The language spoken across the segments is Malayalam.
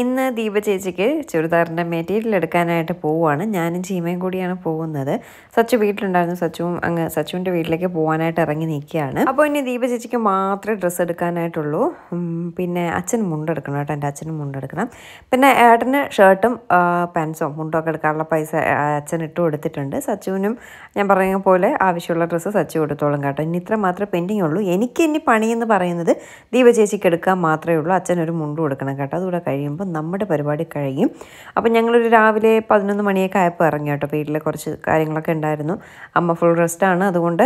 ഇന്ന് ദീപ ചേച്ചിക്ക് ചുരിദാറിൻ്റെ മെറ്റീരിയൽ എടുക്കാനായിട്ട് പോവുകയാണ് ഞാനും ചീമയും കൂടിയാണ് പോകുന്നത് സച്ചു വീട്ടിലുണ്ടായിരുന്നു സച്ചുവും അങ്ങ് സച്ചുവിൻ്റെ വീട്ടിലേക്ക് പോകാനായിട്ട് ഇറങ്ങി നിൽക്കുകയാണ് അപ്പോൾ ഇനി ദീപ ചേച്ചിക്ക് മാത്രമേ ഡ്രസ്സ് എടുക്കാനായിട്ടുള്ളൂ പിന്നെ അച്ഛൻ മുണ്ടെടുക്കണം കേട്ടോ എൻ്റെ അച്ഛനും മുണ്ടെടുക്കണം പിന്നെ ഏട്ടന് ഷർട്ടും പാൻസോ മുണ്ടൊക്കെ എടുക്കാനുള്ള പൈസ അച്ഛൻ ഇട്ട് കൊടുത്തിട്ടുണ്ട് സച്ചുവിനും ഞാൻ പറയുന്ന പോലെ ആവശ്യമുള്ള ഡ്രസ്സ് സച്ചു കൊടുത്തോളും കേട്ടോ ഇനി ഇത്ര മാത്രമേ പെൻഡിങ് ഉള്ളൂ എനിക്ക് ഇനി പണിയെന്ന് പറയുന്നത് ദീപ ചേച്ചിക്ക് എടുക്കാൻ മാത്രമേ ഉള്ളൂ അച്ഛനൊരു മുണ്ട് കൊടുക്കണം കേട്ടോ അതുകൂടെ കഴിയുമ്പോൾ കഴിയുമ്പോൾ നമ്മുടെ പരിപാടി കഴിയും അപ്പോൾ ഞങ്ങളൊരു രാവിലെ പതിനൊന്ന് മണിയൊക്കെ ആയപ്പോൾ ഇറങ്ങി കേട്ടോ വീട്ടിൽ കുറച്ച് കാര്യങ്ങളൊക്കെ ഉണ്ടായിരുന്നു അമ്മ ഫുൾ റെസ്റ്റാണ് അതുകൊണ്ട്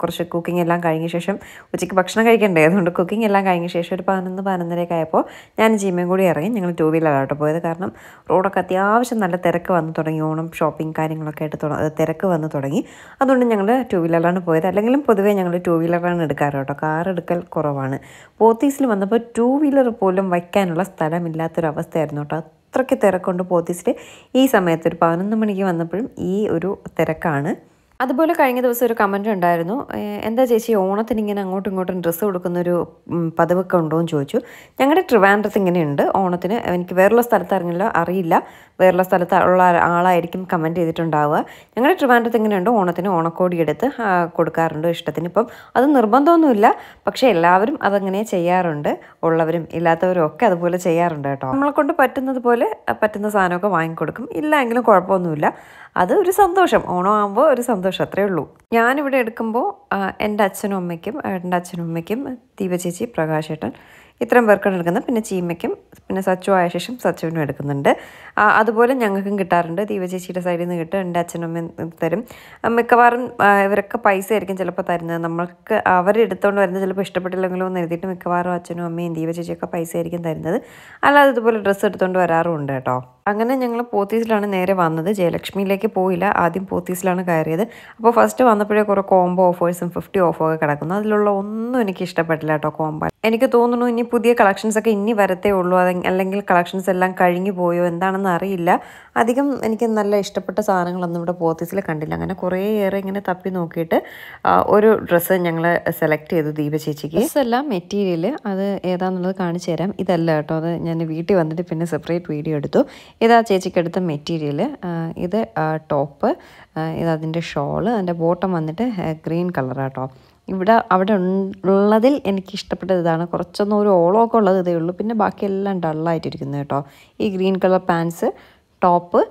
കുറച്ച് കുക്കിംഗ് എല്ലാം കഴിഞ്ഞ ശേഷം ഉച്ചയ്ക്ക് ഭക്ഷണം കഴിക്കണ്ടേ അതുകൊണ്ട് കുക്കിംഗ് എല്ലാം കഴിഞ്ഞ ശേഷം ഒരു പതിനൊന്ന് പതിനൊന്നരയൊക്കെ ആയപ്പോൾ ഞാൻ ജീമയും കൂടി ഇറങ്ങി ഞങ്ങൾ ടൂ വീലറാട്ടോ പോയത് കാരണം റോഡൊക്കെ അത്യാവശ്യം നല്ല തിരക്ക് വന്നു തുടങ്ങി ഓണം ഷോപ്പിംഗ് കാര്യങ്ങളൊക്കെ ആയിട്ട് തിരക്ക് വന്നു തുടങ്ങി അതുകൊണ്ട് ഞങ്ങൾ ടൂ വീലറിലാണ് പോയത് അല്ലെങ്കിലും പൊതുവേ ഞങ്ങൾ ടൂ വീലറാണ് എടുക്കാറ് കേട്ടോ കാർ എടുക്കൽ കുറവാണ് പോത്തീസിൽ വന്നപ്പോൾ ടൂ വീലർ പോലും വയ്ക്കാനുള്ള സ്ഥലമില്ലാത്ത പറ്റാത്തൊരവസ്ഥയായിരുന്നു കേട്ടോ അത്രയ്ക്ക് തിരക്കൊണ്ട് പോത്തീസിൽ ഈ സമയത്ത് ഒരു പതിനൊന്ന് മണിക്ക് വന്നപ്പോഴും ഈ ഒരു തിരക്കാണ് അതുപോലെ കഴിഞ്ഞ ദിവസം ഒരു കമൻ്റ് ഉണ്ടായിരുന്നു എന്താ ചേച്ചി ഓണത്തിന് ഇങ്ങനെ അങ്ങോട്ടും ഇങ്ങോട്ടും ഡ്രസ്സ് കൊടുക്കുന്നൊരു പതിവൊക്കെ ഉണ്ടോയെന്ന് ചോദിച്ചു ഞങ്ങളുടെ ട്രിവാൻഡ്രസ് ഇങ്ങനെയുണ്ട് ഓണത്തിന് എനിക്ക് വേറുള്ള സ്ഥലത്ത് അറിഞ്ഞില്ല അറിയില്ല വേറുള്ള സ്ഥലത്ത് ഉള്ള ആളായിരിക്കും കമൻറ്റ് ചെയ്തിട്ടുണ്ടാവുക ഞങ്ങളുടെ ട്രിവാൻഡ്രസ് ഇങ്ങനെയുണ്ട് ഓണത്തിന് ഓണക്കോടി എടുത്ത് കൊടുക്കാറുണ്ട് ഇഷ്ടത്തിന് ഇപ്പം അത് നിർബന്ധമൊന്നുമില്ല പക്ഷേ എല്ലാവരും അതങ്ങനെ ചെയ്യാറുണ്ട് ഉള്ളവരും ഇല്ലാത്തവരും ഒക്കെ അതുപോലെ ചെയ്യാറുണ്ട് കേട്ടോ നമ്മളെ കൊണ്ട് പറ്റുന്നത് പോലെ പറ്റുന്ന സാധനമൊക്കെ വാങ്ങിക്കൊടുക്കും ഇല്ല എങ്കിലും കുഴപ്പമൊന്നുമില്ല അത് ഒരു സന്തോഷം ഓണം ആകുമ്പോൾ ഒരു സന്തോഷം അത്രയേ ഉള്ളൂ ഞാനിവിടെ എടുക്കുമ്പോൾ എൻ്റെ അച്ഛനും അമ്മയ്ക്കും ഏട്ടൻ്റെ അച്ഛനും അമ്മയ്ക്കും ദീപചേച്ചി പ്രകാശേട്ടൻ ഇത്രയും പേർക്കാണ് എടുക്കുന്നത് പിന്നെ ചീമയ്ക്കും പിന്നെ സച്ചു ആയ ശേഷം സച്ചുവിനും എടുക്കുന്നുണ്ട് അതുപോലെ ഞങ്ങൾക്കും കിട്ടാറുണ്ട് ദീപചേച്ചിയുടെ ചേച്ചിയുടെ സൈഡിൽ നിന്ന് കിട്ടും എൻ്റെ അമ്മയും തരും മിക്കവാറും ഇവരൊക്കെ പൈസ ആയിരിക്കും ചിലപ്പോൾ തരുന്നത് നമ്മൾക്ക് അവർ എടുത്തുകൊണ്ട് വരുന്നത് ചിലപ്പോൾ ഇഷ്ടപ്പെട്ടില്ലെങ്കിലും എന്ന് എഴുതിയിട്ട് മിക്കവാറും അച്ഛനും അമ്മയും ദീപചേച്ചിയൊക്കെ ചേച്ചിയൊക്കെ പൈസ ആയിരിക്കും തരുന്നത് അല്ലാതെ ഇതുപോലെ ഡ്രസ്സ് എടുത്തുകൊണ്ട് വരാറുമുണ്ട് കേട്ടോ അങ്ങനെ ഞങ്ങൾ പോത്തീസിലാണ് നേരെ വന്നത് ജയലക്ഷ്മിയിലേക്ക് പോയില്ല ആദ്യം പോത്തീസിലാണ് കയറിയത് അപ്പോൾ ഫസ്റ്റ് വന്നപ്പോഴേ കുറേ കോംബോ ഓഫേഴ്സും ഫിഫ്റ്റി ഒക്കെ കിടക്കുന്നു അതിലുള്ള ഒന്നും എനിക്ക് ഇഷ്ടപ്പെട്ടില്ല കേട്ടോ കോംബോ എനിക്ക് തോന്നുന്നു ഇനി പുതിയ കളക്ഷൻസൊക്കെ ഇനി വരത്തേ ഉള്ളൂ അത് അല്ലെങ്കിൽ കളക്ഷൻസ് എല്ലാം കഴിഞ്ഞു പോയോ എന്താണെന്ന് അറിയില്ല അധികം എനിക്ക് നല്ല ഇഷ്ടപ്പെട്ട സാധനങ്ങളൊന്നും ഇവിടെ പോത്തീസിൽ കണ്ടില്ല അങ്ങനെ കുറേയേറെ ഇങ്ങനെ തപ്പി നോക്കിയിട്ട് ഒരു ഡ്രസ്സ് ഞങ്ങൾ സെലക്ട് ചെയ്തു ദീപ ചേച്ചിക്ക് ഡ്രസ്സെല്ലാം മെറ്റീരിയൽ അത് ഏതാണെന്നുള്ളത് കാണിച്ചു തരാം ഇതല്ല കേട്ടോ അത് ഞാൻ വീട്ടിൽ വന്നിട്ട് പിന്നെ സെപ്പറേറ്റ് വീഡിയോ എടുത്തു ഇതാ ചേച്ചിക്ക് എടുത്ത മെറ്റീരിയൽ ഇത് ടോപ്പ് ഇതതിൻ്റെ ഷോള് അതിൻ്റെ ബോട്ടം വന്നിട്ട് ഗ്രീൻ കളറാട്ടോ ഇവിടെ അവിടെ ഉള്ളതിൽ എനിക്ക് ഇഷ്ടപ്പെട്ടത് ഇതാണ് കുറച്ചൊന്നും ഒരു ഓളമൊക്കെ ഉള്ളത് ഇതേ ഉള്ളൂ പിന്നെ ബാക്കിയെല്ലാം ഡള്ളായിട്ടിരിക്കുന്നത് കേട്ടോ ഈ green colour pants top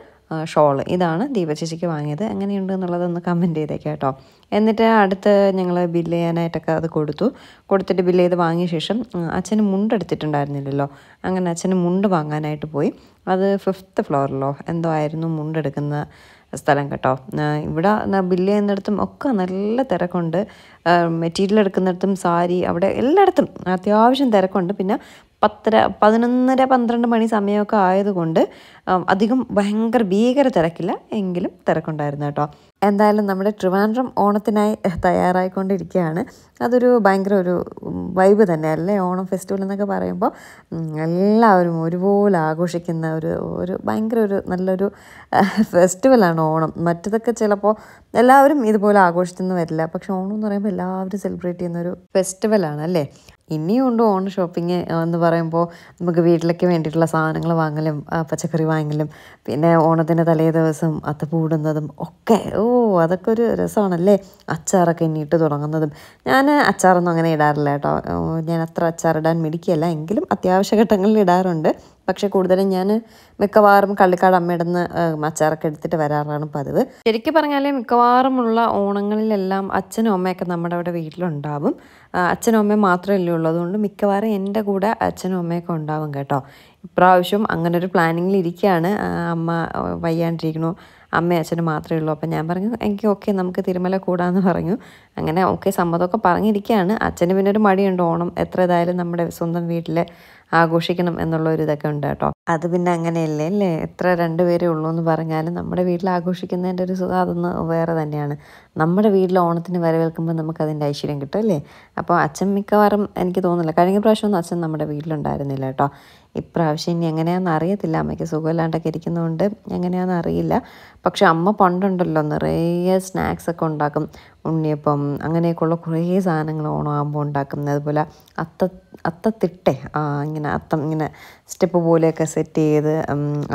shawl ഇതാണ് ദീപചേച്ചിക്ക് വാങ്ങിയത് എങ്ങനെയുണ്ട് എന്നുള്ളതൊന്ന് കമൻറ്റ് ചെയ്തേക്കാം കേട്ടോ എന്നിട്ട് അടുത്ത് ഞങ്ങൾ ബില്ല് ചെയ്യാനായിട്ടൊക്കെ അത് കൊടുത്തു കൊടുത്തിട്ട് ബില്ല് ചെയ്ത് വാങ്ങിയ ശേഷം അച്ഛന് മുണ്ട് അങ്ങനെ അച്ഛന് മുണ്ട് വാങ്ങാനായിട്ട് പോയി അത് ഫിഫ്ത്ത് ഫ്ലോറിലോ എന്തോ ആയിരുന്നു മുണ്ട് എടുക്കുന്ന സ്ഥലം കേട്ടോ ഇവിടെ ബില്ല് ചെയ്യുന്നിടത്തും ഒക്കെ നല്ല തിരക്കുണ്ട് മെറ്റീരിയൽ എടുക്കുന്നിടത്തും സാരി അവിടെ എല്ലായിടത്തും അത്യാവശ്യം തിരക്കുണ്ട് പിന്നെ പത്തര പതിനൊന്നര പന്ത്രണ്ട് മണി സമയമൊക്കെ ആയതുകൊണ്ട് അധികം ഭയങ്കര ഭീകര തിരക്കില്ല എങ്കിലും തിരക്കുണ്ടായിരുന്നു കേട്ടോ എന്തായാലും നമ്മുടെ ട്രിവാൻഡ്രം ഓണത്തിനായി തയ്യാറായിക്കൊണ്ടിരിക്കുകയാണ് അതൊരു ഭയങ്കര ഒരു വൈബ് തന്നെ അല്ലേ ഓണം ഫെസ്റ്റിവൽ എന്നൊക്കെ പറയുമ്പോൾ എല്ലാവരും ഒരുപോലെ ആഘോഷിക്കുന്ന ഒരു ഒരു ഭയങ്കര ഒരു നല്ലൊരു ഫെസ്റ്റിവലാണ് ഓണം മറ്റതൊക്കെ ചിലപ്പോൾ എല്ലാവരും ഇതുപോലെ ആഘോഷിച്ചെന്ന് വരില്ല പക്ഷെ ഓണം എന്ന് പറയുമ്പോൾ എല്ലാവരും സെലിബ്രേറ്റ് ചെയ്യുന്ന ഒരു ഫെസ്റ്റിവലാണ് അല്ലേ ഉണ്ട് ഓൺ ഷോപ്പിംഗ് എന്ന് പറയുമ്പോൾ നമുക്ക് വീട്ടിലേക്ക് വേണ്ടിയിട്ടുള്ള സാധനങ്ങൾ വാങ്ങലും പച്ചക്കറി വാങ്ങലും പിന്നെ ഓണത്തിൻ്റെ തലേ ദിവസം അത്തപ്പൂടുന്നതും ഒക്കെ ഓ അതൊക്കെ ഒരു രസമാണല്ലേ അച്ചാറൊക്കെ ഇനിയിട്ട് തുടങ്ങുന്നതും ഞാൻ അച്ചാറൊന്നും അങ്ങനെ ഇടാറില്ല കേട്ടോ ഞാൻ അത്ര അച്ചാറിടാൻ മിടിക്കുകയല്ല എങ്കിലും അത്യാവശ്യ ഘട്ടങ്ങളിൽ ഇടാറുണ്ട് പക്ഷേ കൂടുതലും ഞാൻ മിക്കവാറും കള്ളിക്കാട് അമ്മയുടെ നിന്ന് അച്ചാറൊക്കെ എടുത്തിട്ട് വരാറാണ് പതിവ് ശരിക്കും പറഞ്ഞാൽ മിക്കവാറുമുള്ള ഓണങ്ങളിലെല്ലാം അച്ഛനും അമ്മയൊക്കെ നമ്മുടെ അവിടെ വീട്ടിലുണ്ടാവും അച്ഛനും അമ്മയും മാത്രമല്ലേ ഉള്ളത് അതുകൊണ്ട് മിക്കവാറും എൻ്റെ കൂടെ അച്ഛനും അമ്മയൊക്കെ ഉണ്ടാവും കേട്ടോ ഇപ്രാവശ്യം അങ്ങനെ ഒരു പ്ലാനിങ്ങിൽ ഇരിക്കുകയാണ് അമ്മ വയ്യാണ്ടിരിക്കണു അമ്മയും അച്ഛനും മാത്രമേ ഉള്ളൂ അപ്പം ഞാൻ പറഞ്ഞു എനിക്ക് ഓക്കെ നമുക്ക് തിരുമല കൂടാന്ന് പറഞ്ഞു അങ്ങനെ ഓക്കെ സമ്മതമൊക്കെ പറഞ്ഞിരിക്കുകയാണ് അച്ഛന് പിന്നെ ഒരു മടിയുണ്ട് ഓണം എത്ര ഇതായാലും നമ്മുടെ സ്വന്തം വീട്ടിൽ ആഘോഷിക്കണം എന്നുള്ള ഒരു ഇതൊക്കെ ഉണ്ട് കേട്ടോ അത് പിന്നെ അങ്ങനെയല്ലേ അല്ലേ എത്ര രണ്ടുപേരേ ഉള്ളൂ എന്ന് പറഞ്ഞാലും നമ്മുടെ വീട്ടിൽ ആഘോഷിക്കുന്നതിൻ്റെ ഒരു സുഖം അതൊന്ന് വേറെ തന്നെയാണ് നമ്മുടെ വീട്ടിൽ ഓണത്തിന് വരവേൽക്കുമ്പോൾ നമുക്ക് അതിൻ്റെ ഐശ്വര്യം കിട്ടും അല്ലേ അപ്പോൾ അച്ഛൻ മിക്കവാറും എനിക്ക് തോന്നുന്നില്ല കഴിഞ്ഞ പ്രാവശ്യമൊന്നും അച്ഛൻ നമ്മുടെ വീട്ടിലുണ്ടായിരുന്നില്ല കേട്ടോ ഇപ്രാവശ്യം ഇനി എങ്ങനെയാണെന്ന് അറിയത്തില്ല അമ്മയ്ക്ക് സുഖമില്ലാണ്ടൊക്കെ ഇരിക്കുന്നതുകൊണ്ട് എങ്ങനെയാണെന്ന് അറിയില്ല പക്ഷെ അമ്മ പണ്ടുണ്ടല്ലോ നിറയെ സ്നാക്സ് ഒക്കെ ഉണ്ടാക്കും ഉണ്ണിയപ്പം അങ്ങനെയൊക്കെയുള്ള കുറേ സാധനങ്ങൾ ഓണമാകുമ്പോൾ ഉണ്ടാക്കുന്നത് അതുപോലെ അത്ത അത്തത്തിട്ടെ ഇങ്ങനെ അത്തം ഇങ്ങനെ സ്റ്റെപ്പ് പോലെയൊക്കെ സെറ്റ് ചെയ്ത്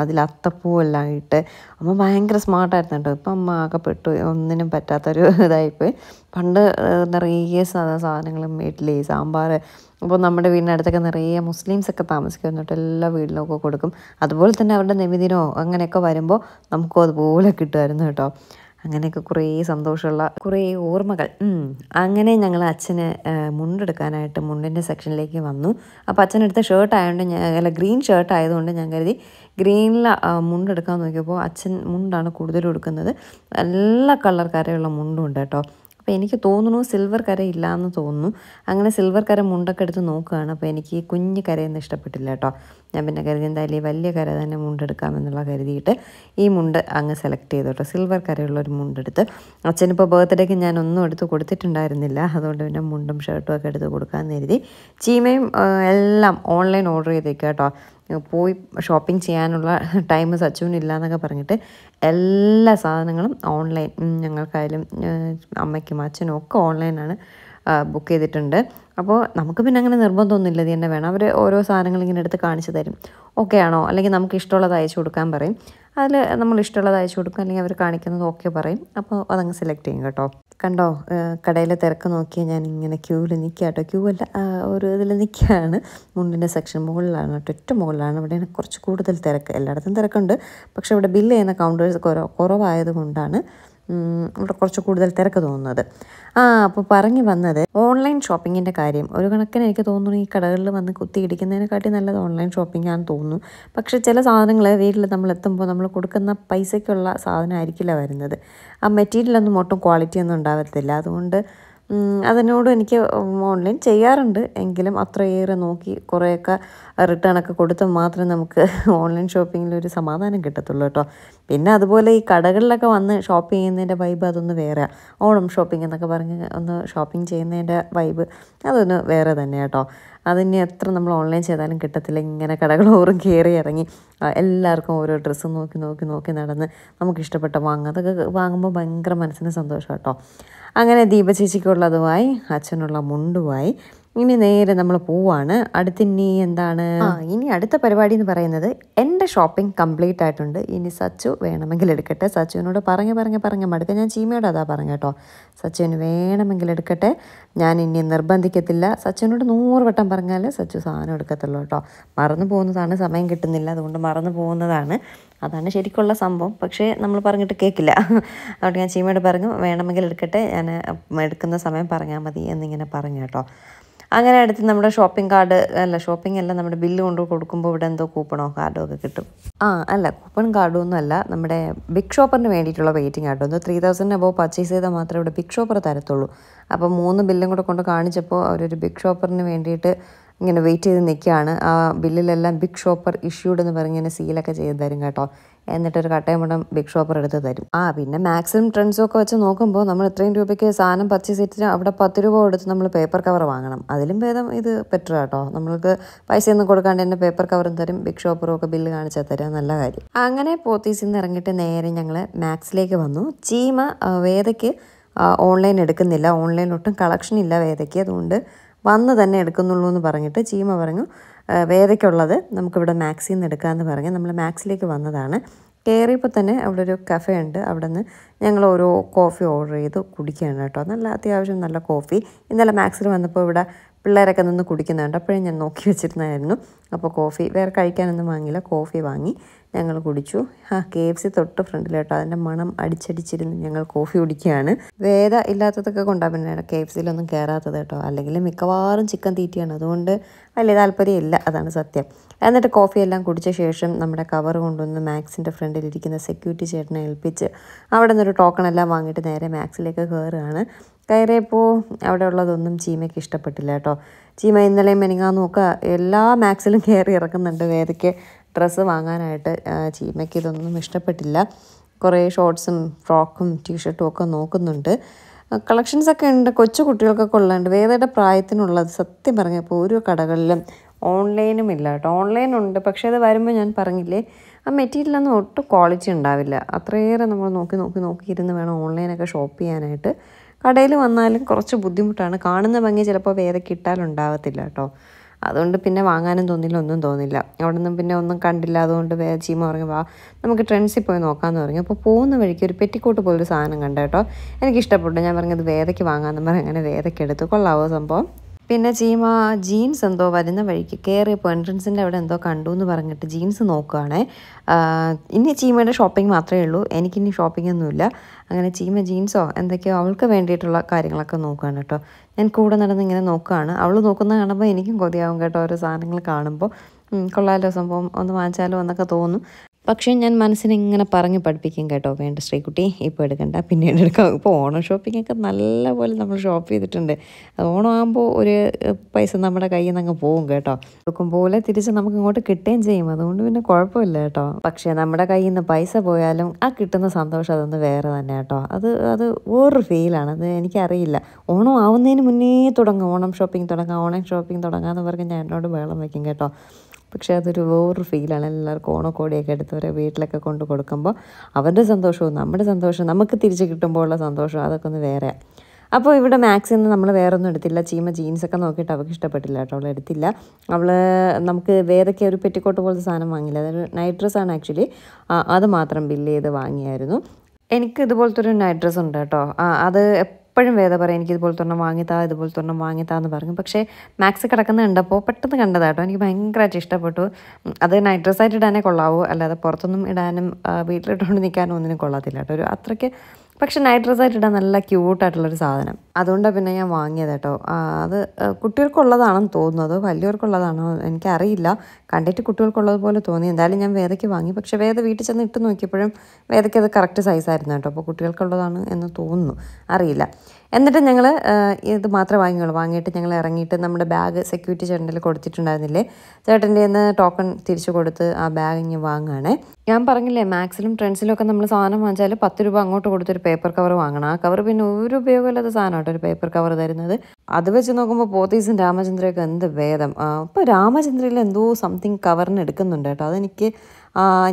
അതിൽ അത്തപ്പൂവെല്ലാം ഇട്ട് അമ്മ ഭയങ്കര സ്മാർട്ടായിരുന്നു കേട്ടോ ഇപ്പം അമ്മ ആകെ പെട്ടു ഒന്നിനും പറ്റാത്തൊരു ഇതായിപ്പോയി പണ്ട് നിറയെ സാധനങ്ങളും വീട്ടിൽ സാമ്പാർ അപ്പോൾ നമ്മുടെ വീടിനടുത്തൊക്കെ നിറയെ മുസ്ലിംസൊക്കെ താമസിക്കുന്നുണ്ട് എല്ലാ വീട്ടിലൊക്കെ കൊടുക്കും അതുപോലെ തന്നെ അവരുടെ നെമിദിനോ അങ്ങനെയൊക്കെ വരുമ്പോൾ നമുക്കും അതുപോലെ കിട്ടുമായിരുന്നു കേട്ടോ അങ്ങനെയൊക്കെ കുറേ സന്തോഷമുള്ള കുറേ ഓർമ്മകൾ അങ്ങനെ ഞങ്ങൾ അച്ഛന് മുണ്ടെടുക്കാനായിട്ട് മുണ്ടിൻ്റെ സെക്ഷനിലേക്ക് വന്നു അപ്പോൾ അച്ഛനെടുത്ത ഷർട്ട് ആയതുകൊണ്ട് ഞാൻ അല്ല ഗ്രീൻ ഷർട്ട് ആയതുകൊണ്ട് ഞാൻ കരുതി ഗ്രീനിൽ മുണ്ടെടുക്കാൻ നോക്കിയപ്പോൾ അച്ഛൻ മുണ്ടാണ് കൂടുതലും എടുക്കുന്നത് എല്ലാ കരയുള്ള മുണ്ടും ഉണ്ട് കേട്ടോ അപ്പോൾ എനിക്ക് തോന്നുന്നു സിൽവർ കര ഇല്ലയെന്ന് തോന്നുന്നു അങ്ങനെ സിൽവർ കര മുണ്ടൊക്കെ എടുത്ത് നോക്കുകയാണ് അപ്പോൾ എനിക്ക് കുഞ്ഞ് കരയൊന്നും ഇഷ്ടപ്പെട്ടില്ല കേട്ടോ ഞാൻ പിന്നെ കരുതി എന്തായാലും വലിയ കര തന്നെ മുണ്ടെടുക്കാമെന്നുള്ള കരുതിയിട്ട് ഈ മുണ്ട് അങ്ങ് സെലക്ട് ചെയ്തു കേട്ടോ സിൽവർ കരയുള്ളൊരു മുണ്ടെടുത്ത് അച്ഛനിപ്പോൾ ബർത്ത്ഡേക്ക് ഞാൻ ഒന്നും എടുത്ത് കൊടുത്തിട്ടുണ്ടായിരുന്നില്ല അതുകൊണ്ട് പിന്നെ മുണ്ടും ഷർട്ടും ഒക്കെ എടുത്ത് കൊടുക്കാമെന്ന് കരുതി ചീമയും എല്ലാം ഓൺലൈൻ ഓർഡർ ചെയ്തേക്കാം കേട്ടോ പോയി ഷോപ്പിംഗ് ചെയ്യാനുള്ള ടൈം സച്ചുവിനില്ല എന്നൊക്കെ പറഞ്ഞിട്ട് എല്ലാ സാധനങ്ങളും ഓൺലൈൻ ഞങ്ങൾക്കായാലും അമ്മയ്ക്കും അച്ഛനും ഒക്കെ ഓൺലൈനാണ് ബുക്ക് ചെയ്തിട്ടുണ്ട് അപ്പോൾ നമുക്ക് പിന്നെ അങ്ങനെ നിർബന്ധമൊന്നുമില്ല ഇത് തന്നെ വേണം അവർ ഓരോ സാധനങ്ങൾ ഇങ്ങനെ എടുത്ത് കാണിച്ചു തരും ഓക്കെ ആണോ അല്ലെങ്കിൽ നമുക്ക് ഇഷ്ടമുള്ളത് അയച്ചു കൊടുക്കാൻ പറയും അതിൽ നമ്മൾ ഇഷ്ടമുള്ളത് അയച്ചു കൊടുക്കും അല്ലെങ്കിൽ അവർ കാണിക്കുന്നത് ഓക്കെ പറയും അപ്പോൾ അതങ്ങ് സെലക്ട് ചെയ്യും കേട്ടോ കണ്ടോ കടയിലെ തിരക്ക് നോക്കിയാൽ ഞാൻ ഇങ്ങനെ ക്യൂവിൽ നിൽക്കുക കേട്ടോ ക്യൂ അല്ല ഒരു ഇതിൽ നിൽക്കുകയാണ് മുണ്ടിൻ്റെ സെക്ഷൻ മുകളിലാണ് കേട്ടോ ഏറ്റവും മുകളിലാണ് ഇവിടെ കുറച്ച് കൂടുതൽ തിരക്ക് എല്ലായിടത്തും തിരക്കുണ്ട് പക്ഷേ ഇവിടെ ബില്ല് ചെയ്യുന്ന കൗണ്ടേഴ്സ് കുറവായതുകൊണ്ടാണ് ഇവിടെ കുറച്ച് കൂടുതൽ തിരക്ക് തോന്നുന്നത് ആ അപ്പോൾ പറഞ്ഞു വന്നത് ഓൺലൈൻ ഷോപ്പിങ്ങിൻ്റെ കാര്യം ഒരു കണക്കിന് എനിക്ക് തോന്നുന്നു ഈ കടകളിൽ വന്ന് കുത്തി ഇടിക്കുന്നതിനെക്കാട്ടി നല്ലത് ഓൺലൈൻ ഷോപ്പിംഗ് ആണെന്ന് തോന്നുന്നു പക്ഷേ ചില സാധനങ്ങൾ വീട്ടിൽ നമ്മൾ എത്തുമ്പോൾ നമ്മൾ കൊടുക്കുന്ന പൈസയ്ക്കുള്ള സാധനമായിരിക്കില്ല വരുന്നത് ആ മെറ്റീരിയലൊന്നും ഒട്ടും ക്വാളിറ്റി ഒന്നും ഉണ്ടാകത്തില്ല അതുകൊണ്ട് അതിനോട് എനിക്ക് ഓൺലൈൻ ചെയ്യാറുണ്ട് എങ്കിലും അത്രയേറെ നോക്കി കുറേയൊക്കെ റിട്ടേണൊക്കെ കൊടുത്ത് മാത്രമേ നമുക്ക് ഓൺലൈൻ ഷോപ്പിങ്ങിൽ ഒരു സമാധാനം കിട്ടത്തുള്ളൂ കേട്ടോ പിന്നെ അതുപോലെ ഈ കടകളിലൊക്കെ വന്ന് ഷോപ്പിംഗ് ചെയ്യുന്നതിൻ്റെ വൈബ് അതൊന്ന് വേറെ ഓണം ഷോപ്പിംഗ് എന്നൊക്കെ പറഞ്ഞ് ഒന്ന് ഷോപ്പിംഗ് ചെയ്യുന്നതിൻ്റെ വൈബ് അതൊന്ന് വേറെ തന്നെ കേട്ടോ അതിന് എത്ര നമ്മൾ ഓൺലൈൻ ചെയ്താലും കിട്ടത്തില്ല ഇങ്ങനെ കടകളോറും കയറി ഇറങ്ങി എല്ലാവർക്കും ഓരോ ഡ്രസ്സ് നോക്കി നോക്കി നോക്കി നടന്ന് നമുക്കിഷ്ടപ്പെട്ട വാങ്ങുക അതൊക്കെ വാങ്ങുമ്പോൾ ഭയങ്കര മനസ്സിന് സന്തോഷം കേട്ടോ അങ്ങനെ ദീപചേച്ചിക്കുള്ളതുമായി അച്ഛനുള്ള മുണ്ടുമായി ഇനി നേരെ നമ്മൾ പോവാണ് ഇനി എന്താണ് ആ ഇനി അടുത്ത പരിപാടി എന്ന് പറയുന്നത് എൻ്റെ ഷോപ്പിംഗ് കംപ്ലീറ്റ് ആയിട്ടുണ്ട് ഇനി സച്ചു വേണമെങ്കിൽ എടുക്കട്ടെ സച്ചുവിനോട് പറഞ്ഞ് പറഞ്ഞ് പറഞ്ഞ് മടുക്ക ഞാൻ ചീമയോട് അതാ പറഞ്ഞു കേട്ടോ സച്ചുവിന് വേണമെങ്കിൽ എടുക്കട്ടെ ഞാൻ ഇനി നിർബന്ധിക്കത്തില്ല സച്ചുവിനോട് നൂറ് വട്ടം പറഞ്ഞാൽ സച്ചു സാധനം എടുക്കത്തുള്ളൂ കേട്ടോ മറന്നു പോകുന്നതാണ് സമയം കിട്ടുന്നില്ല അതുകൊണ്ട് മറന്നു പോകുന്നതാണ് അതാണ് ശരിക്കുള്ള സംഭവം പക്ഷേ നമ്മൾ പറഞ്ഞിട്ട് കേൾക്കില്ല അതുകൊണ്ട് ഞാൻ ചീമയോട് പറഞ്ഞു വേണമെങ്കിൽ എടുക്കട്ടെ ഞാൻ എടുക്കുന്ന സമയം പറഞ്ഞാൽ മതി എന്നിങ്ങനെ പറഞ്ഞു കേട്ടോ അങ്ങനെ അടുത്ത് നമ്മുടെ ഷോപ്പിംഗ് കാർഡ് അല്ല ഷോപ്പിംഗ് അല്ല നമ്മുടെ ബില്ല് കൊണ്ട് കൊടുക്കുമ്പോൾ ഇവിടെ എന്തോ കൂപ്പണോ കാർഡോ ഒക്കെ കിട്ടും ആ അല്ല കൂപ്പൺ കാർഡോ ഒന്നും അല്ല നമ്മുടെ ബിഗ് ഷോപ്പറിന് വേണ്ടിയിട്ടുള്ള വെയിറ്റിംഗ് കാർഡോ എന്തോ ത്രീ തൗസൻഡ് അബോ പർച്ചേസ് ചെയ്താൽ മാത്രമേ ഇവിടെ ബിഗ് ഷോപ്പർ തരത്തുള്ളൂ അപ്പോൾ മൂന്ന് ബില്ലും കൂടെ കൊണ്ട് കാണിച്ചപ്പോൾ അവരൊരു ബിഗ് ഷോപ്പറിന് വേണ്ടിയിട്ട് ഇങ്ങനെ വെയിറ്റ് ചെയ്ത് നിൽക്കുകയാണ് ആ ബില്ലിലെല്ലാം ബിഗ് ഷോപ്പർ ഇഷ്യൂഡ് എന്ന് പറഞ്ഞ് ഇങ്ങനെ സീലൊക്കെ ചെയ്ത് തരും കേട്ടോ എന്നിട്ടൊരു കട്ടയമുടം ബിഗ് ഷോപ്പർ എടുത്ത് തരും ആ പിന്നെ മാക്സിമം ട്രെൻഡ്സും ഒക്കെ വെച്ച് നോക്കുമ്പോൾ നമ്മൾ ഇത്രയും രൂപയ്ക്ക് സാധനം പർച്ചേസ് ചെയ്തിട്ട് അവിടെ പത്ത് രൂപ കൊടുത്ത് നമ്മൾ പേപ്പർ കവർ വാങ്ങണം അതിലും ഭേദം ഇത് ബെറ്റർ കേട്ടോ നമ്മൾക്ക് പൈസയൊന്നും കൊടുക്കാണ്ട് തന്നെ പേപ്പർ കവറും തരും ബിഗ് ഷോപ്പറും ഒക്കെ ബില്ല് കാണിച്ചാൽ തരാം നല്ല കാര്യം അങ്ങനെ പോത്തീസിൽ നിന്ന് ഇറങ്ങിയിട്ട് നേരെ ഞങ്ങൾ മാക്സിലേക്ക് വന്നു ചീമ വേദയ്ക്ക് ഓൺലൈൻ എടുക്കുന്നില്ല ഓൺലൈൻ ഒട്ടും കളക്ഷൻ ഇല്ല വേദയ്ക്ക് അതുകൊണ്ട് വന്ന് തന്നെ എടുക്കുന്നുള്ളൂ എന്ന് പറഞ്ഞിട്ട് ചീമ പറഞ്ഞു വേദയ്ക്കുള്ളത് നമുക്കിവിടെ മാക്സിൽ നിന്ന് എടുക്കാമെന്ന് പറഞ്ഞ് നമ്മൾ മാക്സിലേക്ക് വന്നതാണ് കയറിയപ്പോൾ തന്നെ അവിടെ ഒരു കഫേ ഉണ്ട് അവിടെ നിന്ന് ഞങ്ങൾ ഓരോ കോഫി ഓർഡർ ചെയ്ത് കുടിക്കുകയാണ് കേട്ടോ നല്ല അത്യാവശ്യം നല്ല കോഫി ഇന്നലെ മാക്സിൽ വന്നപ്പോൾ ഇവിടെ പിള്ളേരൊക്കെ നിന്ന് കുടിക്കുന്നുണ്ട് അപ്പോഴും ഞാൻ നോക്കി വെച്ചിരുന്നായിരുന്നു അപ്പോൾ കോഫി വേറെ കഴിക്കാനൊന്നും വാങ്ങിയില്ല കോഫി വാങ്ങി ഞങ്ങൾ കുടിച്ചു ആ കെ എഫ് സി തൊട്ട് ഫ്രണ്ടിലോട്ടോ അതിൻ്റെ മണം അടിച്ചടിച്ചിരുന്ന് ഞങ്ങൾ കോഫി കുടിക്കുകയാണ് വേദ ഇല്ലാത്തതൊക്കെ കൊണ്ടാ പിന്നെ കെ എഫ് സിയിലൊന്നും കയറാത്തത് കേട്ടോ അല്ലെങ്കിൽ മിക്കവാറും ചിക്കൻ തീറ്റയാണ് അതുകൊണ്ട് വലിയ താല്പര്യമില്ല അതാണ് സത്യം എന്നിട്ട് കോഫി എല്ലാം കുടിച്ച ശേഷം നമ്മുടെ കവർ കൊണ്ടുവന്ന് മാക്സിൻ്റെ ഫ്രണ്ടിലിരിക്കുന്ന സെക്യൂരിറ്റി ചേട്ടനെ ഏൽപ്പിച്ച് അവിടെ നിന്നൊരു ടോക്കൺ എല്ലാം വാങ്ങിയിട്ട് നേരെ മാക്സിലേക്ക് കയറുകയാണ് കയറിയപ്പോൾ അവിടെ ഉള്ളതൊന്നും ചീമയ്ക്ക് ഇഷ്ടപ്പെട്ടില്ല കേട്ടോ ചീമ ഇന്നലെയും മെനിങ്ങാന്നും ഒക്കെ എല്ലാ മാക്സിലും കയറി ഇറക്കുന്നുണ്ട് വേദയ്ക്ക് ഡ്രസ്സ് വാങ്ങാനായിട്ട് ചീമയ്ക്ക് ഇതൊന്നും ഇഷ്ടപ്പെട്ടില്ല കുറേ ഷോർട്ട്സും ഫ്രോക്കും ടീഷർട്ടും ഒക്കെ നോക്കുന്നുണ്ട് കളക്ഷൻസൊക്കെ ഉണ്ട് കൊച്ചു കുട്ടികൾക്കൊക്കെ ഉള്ളതുണ്ട് വേദയുടെ പ്രായത്തിനുള്ളത് സത്യം പറഞ്ഞപ്പോൾ ഓരോ കടകളിലും ഓൺലൈനും ഇല്ല കേട്ടോ ഓൺലൈൻ ഉണ്ട് പക്ഷേ അത് വരുമ്പോൾ ഞാൻ പറഞ്ഞില്ലേ ആ മെറ്റീരിയലൊന്നും ഒട്ടും ക്വാളിറ്റി ഉണ്ടാവില്ല അത്രയേറെ നമ്മൾ നോക്കി നോക്കി നോക്കി ഇരുന്ന് വേണം ഓൺലൈനൊക്കെ ഷോപ്പ് ചെയ്യാനായിട്ട് കടയിൽ വന്നാലും കുറച്ച് ബുദ്ധിമുട്ടാണ് കാണുന്ന ഭംഗി ചിലപ്പോൾ വേറെ ഇട്ടാലുണ്ടാവത്തില്ല കേട്ടോ അതുകൊണ്ട് പിന്നെ വാങ്ങാനും തോന്നില്ല ഒന്നും തോന്നില്ല അവിടെ നിന്നും പിന്നെ ഒന്നും കണ്ടില്ല അതുകൊണ്ട് ചീമ പറഞ്ഞു വാ നമുക്ക് ട്രെൻഡ്സിൽ പോയി നോക്കാമെന്ന് പറഞ്ഞു അപ്പോൾ പോകുന്ന വഴിക്ക് ഒരു പെറ്റിക്കോട്ട് പോലൊരു സാധനം കണ്ട കേട്ടോ എനിക്ക് ഇഷ്ടപ്പെട്ടു ഞാൻ പറഞ്ഞത് വേദയ്ക്ക് വാങ്ങാമെന്ന് പറഞ്ഞു അങ്ങനെ വേദയ്ക്ക് എടുത്തു കൊള്ളാവോ സംഭവം പിന്നെ ചീമ ജീൻസ് എന്തോ വരുന്ന വഴിക്ക് കയറിയപ്പോൾ എൻട്രൻസിൻ്റെ അവിടെ എന്തോ കണ്ടു എന്ന് പറഞ്ഞിട്ട് ജീൻസ് നോക്കുകയാണേ ഇനി ചീമയുടെ ഷോപ്പിംഗ് മാത്രമേ ഉള്ളൂ എനിക്കിനി ഷോപ്പിംഗ് ഒന്നുമില്ല അങ്ങനെ ചീമ ജീൻസോ എന്തൊക്കെയോ അവൾക്ക് വേണ്ടിയിട്ടുള്ള കാര്യങ്ങളൊക്കെ നോക്കുകയാണ് കേട്ടോ ഞാൻ കൂടെ നടന്ന് ഇങ്ങനെ നോക്കുകയാണ് അവൾ നോക്കുന്നത് കാണുമ്പോൾ എനിക്കും കൊതിയാവും കേട്ടോ ഓരോ സാധനങ്ങൾ കാണുമ്പോൾ കൊള്ളാലോ സംഭവം ഒന്ന് വാങ്ങിച്ചാലോ എന്നൊക്കെ തോന്നും പക്ഷേ ഞാൻ മനസ്സിനെ ഇങ്ങനെ പറഞ്ഞ് പഠിപ്പിക്കും കേട്ടോ വേണ്ട ശ്രീകുട്ടി ഇപ്പോൾ എടുക്കണ്ട പിന്നീട് എടുക്കാം ഇപ്പോൾ ഓണം ഷോപ്പിങ്ങൊക്കെ നല്ലപോലെ നമ്മൾ ഷോപ്പ് ചെയ്തിട്ടുണ്ട് ഓണം ആകുമ്പോൾ ഒരു പൈസ നമ്മുടെ കയ്യിൽ നിന്ന് അങ്ങ് പോകും കേട്ടോ എടുക്കും പോലെ തിരിച്ച് നമുക്ക് ഇങ്ങോട്ട് കിട്ടുകയും ചെയ്യും അതുകൊണ്ട് പിന്നെ കുഴപ്പമില്ല കേട്ടോ പക്ഷേ നമ്മുടെ കയ്യിൽ നിന്ന് പൈസ പോയാലും ആ കിട്ടുന്ന സന്തോഷം അതൊന്ന് വേറെ തന്നെ കേട്ടോ അത് അത് വേറൊരു ഫീലാണ് അത് എനിക്കറിയില്ല ഓണം ആവുന്നതിന് മുന്നേ തുടങ്ങും ഓണം ഷോപ്പിംഗ് തുടങ്ങാം ഓണം ഷോപ്പിംഗ് തുടങ്ങാമെന്ന് പറഞ്ഞ് ഞാൻ എന്നോട് വേളം വയ്ക്കും കേട്ടോ പക്ഷേ അതൊരു വേറൊരു ഫീലാണ് എല്ലാവർക്കും ഓണക്കോടിയൊക്കെ എടുത്തവരെ വീട്ടിലൊക്കെ കൊണ്ട് കൊടുക്കുമ്പോൾ അവരുടെ സന്തോഷവും നമ്മുടെ സന്തോഷവും നമുക്ക് തിരിച്ച് കിട്ടുമ്പോൾ ഉള്ള സന്തോഷവും അതൊക്കെ ഒന്ന് വേറെയാണ് അപ്പോൾ ഇവിടെ മാക്സിന്ന് നമ്മൾ വേറെ ഒന്നും എടുത്തില്ല ചീമ ജീൻസൊക്കെ നോക്കിയിട്ട് അവൾക്ക് ഇഷ്ടപ്പെട്ടില്ല കേട്ടോ അവൾ എടുത്തില്ല അവൾ നമുക്ക് വേറൊക്കെ ഒരു പെറ്റിക്കോട്ട് പോലത്തെ സാധനം വാങ്ങില്ല അതൊരു നൈറ്റ് ഡ്രസ്സാണ് ആക്ച്വലി അത് മാത്രം ബില്ല് ചെയ്ത് വാങ്ങിയായിരുന്നു എനിക്ക് ഇതുപോലത്തെ ഒരു നൈറ്റ് ഡ്രസ്സ് ഉണ്ട് കേട്ടോ അത് എപ്പോഴും വേദ പറയും എനിക്ക് ഇതുപോലെ തന്നെ വാങ്ങിത്താ ഇതുപോലെ തന്നെ വാങ്ങിത്താ എന്ന് പറഞ്ഞു പക്ഷേ മാക്സ് കിടക്കുന്ന കണ്ടപ്പോൾ പെട്ടെന്ന് കണ്ടതാട്ടോ എനിക്ക് ഭയങ്കരമായിട്ട് ഇഷ്ടപ്പെട്ടു അത് നൈറ്റ് ഇടാനേ കൊള്ളാവൂ അല്ലാതെ പുറത്തൊന്നും ഇടാനും വീട്ടിലിട്ടുകൊണ്ട് നിൽക്കാനും ഒന്നിനും കൊള്ളാത്തില്ല കേട്ടോ ഒരു അത്രയ്ക്ക് പക്ഷെ നൈറ്റ് ഡ്രസ്സായിട്ട് ഇടാൻ നല്ല ക്യൂട്ടായിട്ടുള്ളൊരു സാധനം അതുകൊണ്ടാണ് പിന്നെ ഞാൻ വാങ്ങിയത് കേട്ടോ അത് കുട്ടികൾക്കുള്ളതാണെന്ന് തോന്നുന്നത് വലിയവർക്കുള്ളതാണോ എനിക്കറിയില്ല കണ്ടിട്ട് കുട്ടികൾക്കുള്ളത് പോലെ തോന്നി എന്തായാലും ഞാൻ വേദയ്ക്ക് വാങ്ങി പക്ഷെ വേദ വീട്ടിൽ ചെന്ന് ഇട്ട് നോക്കിയപ്പോഴും വേദയ്ക്ക് അത് കറക്റ്റ് സൈസായിരുന്നു കേട്ടോ അപ്പോൾ കുട്ടികൾക്കുള്ളതാണ് എന്ന് തോന്നുന്നു അറിയില്ല എന്നിട്ട് ഞങ്ങൾ ഇത് മാത്രമേ വാങ്ങിയുള്ളൂ വാങ്ങിയിട്ട് ഞങ്ങൾ ഇറങ്ങിയിട്ട് നമ്മുടെ ബാഗ് സെക്യൂരിറ്റി ചേട്ടൻ്റെ കൊടുത്തിട്ടുണ്ടായിരുന്നില്ലേ ചേട്ടൻ്റെ നിന്ന് ടോക്കൺ തിരിച്ചു കൊടുത്ത് ആ ബാഗ് ഇനി വാങ്ങുകയാണ് ഞാൻ പറഞ്ഞില്ലേ മാക്സിമം ട്രെൻഡ്സിലും നമ്മൾ സാധനം വാങ്ങിച്ചാൽ പത്ത് രൂപ അങ്ങോട്ട് കൊടുത്തൊരു പേപ്പർ കവർ വാങ്ങണം ആ കവർ പിന്നെ ഒരു ഉപയോഗമില്ലാത്ത സാധനമാട്ടോ ഒരു പേപ്പർ കവർ തരുന്നത് അത് വെച്ച് നോക്കുമ്പോൾ പോത്തീസും രാമചന്ദ്രയൊക്കെ എന്ത് ഭേദം ഇപ്പോൾ രാമചന്ദ്രയിൽ എന്തോ സംതിങ് കവറിന് എടുക്കുന്നുണ്ട് കേട്ടോ അതെനിക്ക്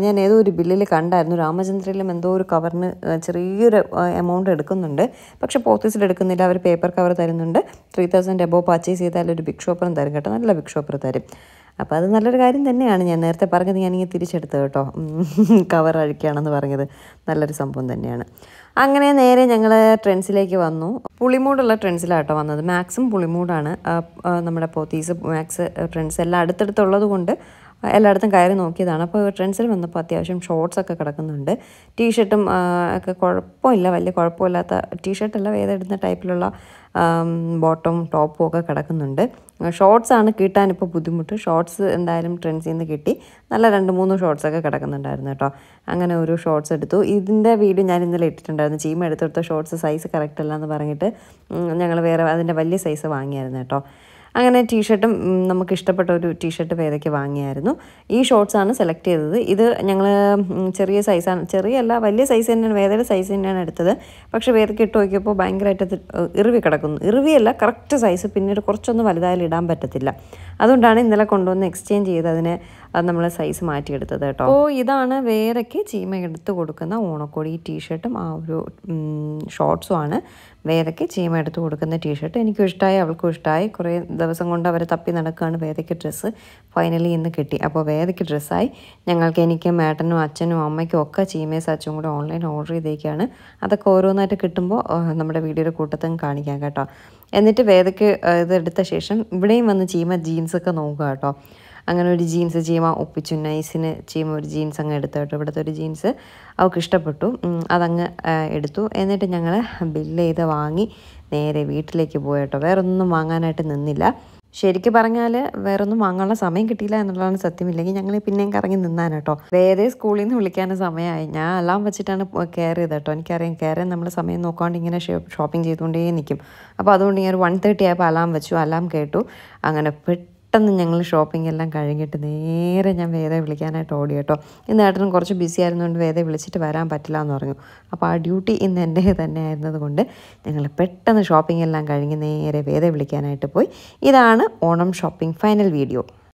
ഞാൻ ഏതോ ഒരു ബില്ലിൽ കണ്ടായിരുന്നു രാമചന്ദ്രയിലും എന്തോ ഒരു കവറിന് ചെറിയൊരു എമൗണ്ട് എടുക്കുന്നുണ്ട് പക്ഷേ പോത്തീസിൽ എടുക്കുന്നില്ല അവർ പേപ്പർ കവർ തരുന്നുണ്ട് ത്രീ തൗസൻഡ് എബോ പർച്ചേസ് ചെയ്താൽ ഒരു ബിഗ് ഷോപ്പറും തരും കേട്ടോ നല്ല ബിഗ് ഷോപ്പർ തരും അപ്പോൾ അത് നല്ലൊരു കാര്യം തന്നെയാണ് ഞാൻ നേരത്തെ പറഞ്ഞത് ഇങ്ങനെ തിരിച്ചെടുത്ത് കേട്ടോ കവർ അഴിക്കുകയാണെന്ന് പറഞ്ഞത് നല്ലൊരു സംഭവം തന്നെയാണ് അങ്ങനെ നേരെ ഞങ്ങൾ ട്രെൻസിലേക്ക് വന്നു പുളിമൂടുള്ള ട്രെൻസിലാട്ടോ വന്നത് മാക്സും പുളിമൂടാണ് നമ്മുടെ പോത്തീസ് മാക്സ് ട്രെൻസ് എല്ലാം അടുത്തടുത്തുള്ളത് കൊണ്ട് എല്ലായിടത്തും കയറി നോക്കിയതാണ് അപ്പോൾ ട്രെൻഡ്സിൽ വന്നപ്പോൾ അത്യാവശ്യം ഷോർട്സ് ഒക്കെ കിടക്കുന്നുണ്ട് ടീഷർട്ടും ഒക്കെ കുഴപ്പമില്ല വലിയ കുഴപ്പമില്ലാത്ത ടീഷർട്ടല്ല ഏതെടുത്ത ടൈപ്പിലുള്ള ബോട്ടവും ടോപ്പും ഒക്കെ കിടക്കുന്നുണ്ട് ഷോർട്സ് ആണ് കിട്ടാൻ ഇപ്പോൾ ബുദ്ധിമുട്ട് ഷോർട്സ് എന്തായാലും ട്രെൻഡ്സിൽ നിന്ന് കിട്ടി നല്ല രണ്ട് മൂന്ന് ഷോർട്സ് ഒക്കെ കിടക്കുന്നുണ്ടായിരുന്നു കേട്ടോ അങ്ങനെ ഒരു ഷോർട്സ് എടുത്തു ഇതിൻ്റെ വീഡിയോ ഞാൻ ഇന്നലെ ഇട്ടിട്ടുണ്ടായിരുന്നു ചീമ എടുത്തെടുത്ത ഷോർട്സ് സൈസ് കറക്റ്റ് അല്ല എന്ന് പറഞ്ഞിട്ട് ഞങ്ങൾ വേറെ അതിൻ്റെ വലിയ സൈസ് വാങ്ങിയായിരുന്നു കേട്ടോ അങ്ങനെ ടീഷർട്ടും നമുക്ക് ഇഷ്ടപ്പെട്ട ഒരു ടീഷർട്ട് വേദയ്ക്ക് വാങ്ങിയായിരുന്നു ഈ ഷോർട്സാണ് സെലക്ട് ചെയ്തത് ഇത് ഞങ്ങൾ ചെറിയ സൈസാണ് ചെറിയല്ല വലിയ സൈസ് തന്നെയാണ് വേദയുടെ സൈസ് തന്നെയാണ് എടുത്തത് പക്ഷേ വേദയ്ക്ക് ഇട്ട് നോക്കിയപ്പോൾ ഭയങ്കരമായിട്ട് ഇറിവി കിടക്കുന്നു ഇറിവിയല്ല കറക്റ്റ് സൈസ് പിന്നീട് കുറച്ചൊന്നും വലുതായാലും ഇടാൻ പറ്റത്തില്ല അതുകൊണ്ടാണ് ഇന്നലെ കൊണ്ടുവന്ന് എക്സ്ചേഞ്ച് ചെയ്ത് അതിനെ നമ്മൾ സൈസ് മാറ്റിയെടുത്തത് കേട്ടോ അപ്പോൾ ഇതാണ് വേറെക്ക് ചീമ എടുത്ത് കൊടുക്കുന്ന ഓണക്കോടി ടീഷർട്ടും ആ ഒരു ഷോർട്സും ആണ് വേദയ്ക്ക് ചീമ എടുത്ത് കൊടുക്കുന്ന ടീ ഷർട്ട് എനിക്കും ഇഷ്ടമായി അവൾക്കും ഇഷ്ടമായി കുറേ ദിവസം കൊണ്ട് അവർ തപ്പി നടക്കുകയാണ് വേദയ്ക്ക് ഡ്രസ്സ് ഫൈനലി ഇന്ന് കിട്ടി അപ്പോൾ വേദയ്ക്ക് ഡ്രസ്സായി ഞങ്ങൾക്ക് എനിക്കും മേട്ടനും അച്ഛനും അമ്മയ്ക്കും ഒക്കെ ചീമയും സച്ചും കൂടെ ഓൺലൈൻ ഓർഡർ ചെയ്തേക്കാണ് അതൊക്കെ ഓരോന്നായിട്ട് കിട്ടുമ്പോൾ നമ്മുടെ വീഡിയോയുടെ കൂട്ടത്തും കാണിക്കാം കേട്ടോ എന്നിട്ട് വേദയ്ക്ക് ഇതെടുത്ത ശേഷം ഇവിടെയും വന്ന് ചീമ ജീൻസൊക്കെ നോക്കുക കേട്ടോ അങ്ങനെ ഒരു ജീൻസ് ചീമ ഒപ്പിച്ചു നൈസിന് ചീമ ഒരു ജീൻസ് അങ്ങ് എടുത്തു കേട്ടോ ഇവിടുത്തെ ഒരു ജീൻസ് അവൾക്ക് ഇഷ്ടപ്പെട്ടു അതങ്ങ് എടുത്തു എന്നിട്ട് ഞങ്ങൾ ബില്ല് ചെയ്ത് വാങ്ങി നേരെ വീട്ടിലേക്ക് പോയി കേട്ടോ വേറൊന്നും വാങ്ങാനായിട്ട് നിന്നില്ല ശരിക്കും പറഞ്ഞാൽ വേറൊന്നും വാങ്ങാനുള്ള സമയം കിട്ടിയില്ല എന്നുള്ളതാണ് സത്യമില്ലെങ്കിൽ ഞങ്ങൾ പിന്നെയും കറങ്ങി നിന്നാൻ കേട്ടോ വേറെ സ്കൂളിൽ നിന്ന് വിളിക്കാൻ സമയമായി ഞാൻ അലാം വെച്ചിട്ടാണ് ചെയ്തത് കേട്ടോ എനിക്കറിയാം കയറാൻ നമ്മൾ സമയം നോക്കാണ്ട് ഇങ്ങനെ ഷോപ്പിംഗ് ചെയ്തുകൊണ്ടേ നിൽക്കും അപ്പോൾ അതുകൊണ്ട് ഞാൻ ഒരു വൺ തേർട്ടി ആയപ്പോൾ അലാം വെച്ചു അലാം കേട്ടു അങ്ങനെ പെട്ട് പെട്ടെന്ന് ഞങ്ങൾ ഷോപ്പിംഗ് എല്ലാം കഴിഞ്ഞിട്ട് നേരെ ഞാൻ വേദന വിളിക്കാനായിട്ട് ഓടി കേട്ടോ ഇന്ന് ഏട്ടനും കുറച്ച് ബിസി ആയിരുന്നുകൊണ്ട് വേദന വിളിച്ചിട്ട് വരാൻ പറ്റില്ല എന്ന് പറഞ്ഞു അപ്പോൾ ആ ഡ്യൂട്ടി ഇന്ന് എൻ്റെ തന്നെ ആയിരുന്നതുകൊണ്ട് ഞങ്ങൾ പെട്ടെന്ന് ഷോപ്പിംഗ് എല്ലാം കഴിഞ്ഞ് നേരെ വേദന വിളിക്കാനായിട്ട് പോയി ഇതാണ് ഓണം ഷോപ്പിംഗ് ഫൈനൽ വീഡിയോ